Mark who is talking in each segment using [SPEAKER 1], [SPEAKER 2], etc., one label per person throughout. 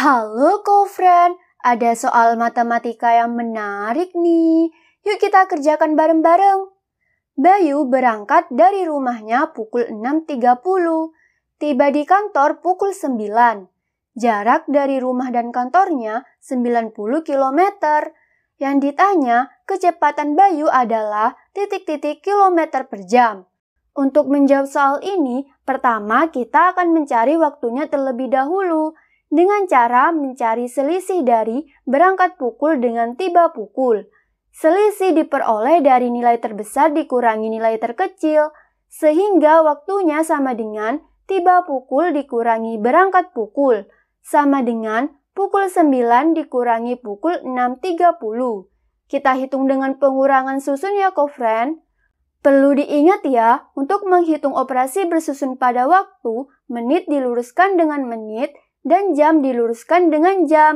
[SPEAKER 1] Halo co-friend, ada soal matematika yang menarik nih. Yuk kita kerjakan bareng-bareng. Bayu berangkat dari rumahnya pukul 6.30. Tiba di kantor pukul 9. Jarak dari rumah dan kantornya 90 km. Yang ditanya, kecepatan Bayu adalah titik-titik kilometer per jam. Untuk menjawab soal ini, pertama kita akan mencari waktunya terlebih dahulu, dengan cara mencari selisih dari berangkat pukul dengan tiba pukul. Selisih diperoleh dari nilai terbesar dikurangi nilai terkecil, sehingga waktunya sama dengan tiba pukul dikurangi berangkat pukul, sama dengan pukul 9 dikurangi pukul 6.30. Kita hitung dengan pengurangan susun ya, kofren. Perlu diingat ya, untuk menghitung operasi bersusun pada waktu, menit diluruskan dengan menit, dan jam diluruskan dengan jam.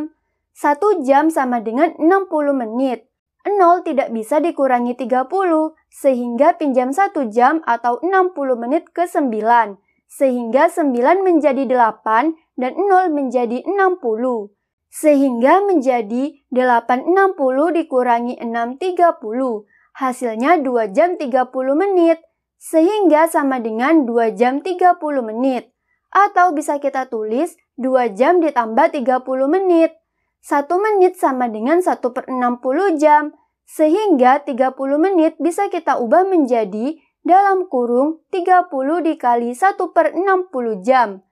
[SPEAKER 1] 1 jam sama dengan 60 menit. 0 tidak bisa dikurangi 30, sehingga pinjam 1 jam atau 60 menit ke 9, sehingga 9 menjadi 8 dan 0 menjadi 60, sehingga menjadi 860 dikurangi 630, hasilnya 2 jam 30 menit, sehingga sama dengan 2 jam 30 menit. Atau bisa kita tulis 2 jam ditambah 30 menit. 1 menit sama dengan 1 per 60 jam, sehingga 30 menit bisa kita ubah menjadi dalam kurung 30 dikali 1 per 60 jam.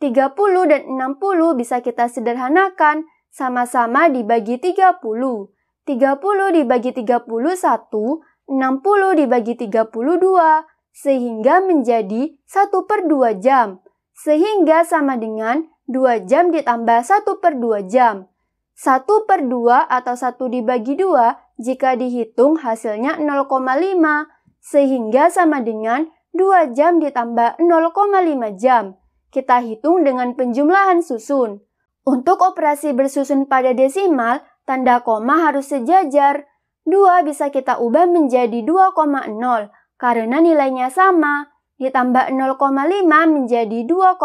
[SPEAKER 1] 30 dan 60 bisa kita sederhanakan, sama-sama dibagi 30. 30 dibagi 30 60 dibagi 30 sehingga menjadi 1 per 2 jam, sehingga sama dengan 2 jam ditambah 1 per 2 jam. 1 per 2 atau 1 dibagi 2 jika dihitung hasilnya 0,5, sehingga sama dengan 2 jam ditambah 0,5 jam. Kita hitung dengan penjumlahan susun. Untuk operasi bersusun pada desimal, tanda koma harus sejajar. 2 bisa kita ubah menjadi 2,0 karena nilainya sama. Ditambah 0,5 menjadi 2,5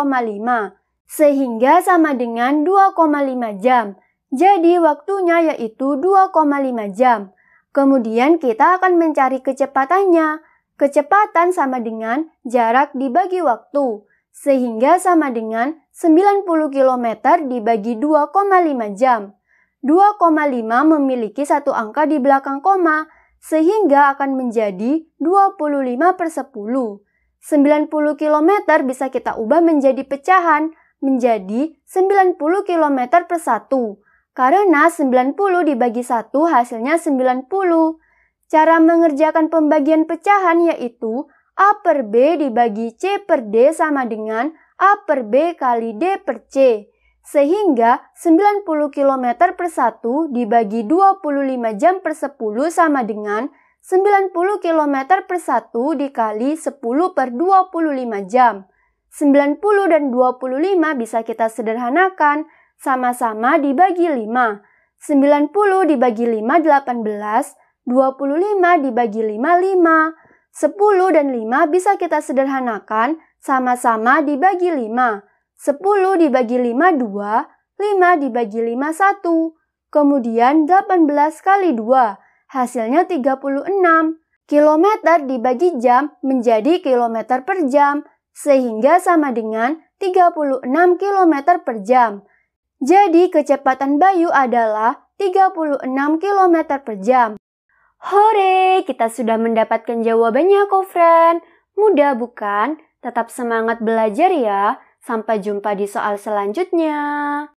[SPEAKER 1] sehingga sama dengan 2,5 jam. Jadi waktunya yaitu 2,5 jam. Kemudian kita akan mencari kecepatannya. Kecepatan sama dengan jarak dibagi waktu, sehingga sama dengan 90 km dibagi 2,5 jam. 2,5 memiliki satu angka di belakang koma, sehingga akan menjadi 25 per 10. 90 km bisa kita ubah menjadi pecahan menjadi 90 km per satu. Karena 90 dibagi satu hasilnya 90. Cara mengerjakan pembagian pecahan yaitu A per B dibagi C per D sama dengan A per B kali D per C. Sehingga 90 km per 1 dibagi 25 jam per 10 sama dengan 90 km per 1 dikali 10 per 25 jam. 90 dan 25 bisa kita sederhanakan, sama-sama dibagi 5. 90 dibagi 5 18, 25 dibagi 5 5. 10 dan 5 bisa kita sederhanakan, sama-sama dibagi 5. 10 dibagi 5 2, 5 dibagi 5 1. Kemudian 18 kali 2, hasilnya 36. Kilometer dibagi jam menjadi kilometer per jam sehingga sama dengan 36 km per jam. Jadi kecepatan Bayu adalah 36 km per jam. Hore, kita sudah mendapatkan jawabannya kok, friend. Mudah bukan? Tetap semangat belajar ya. Sampai jumpa di soal selanjutnya.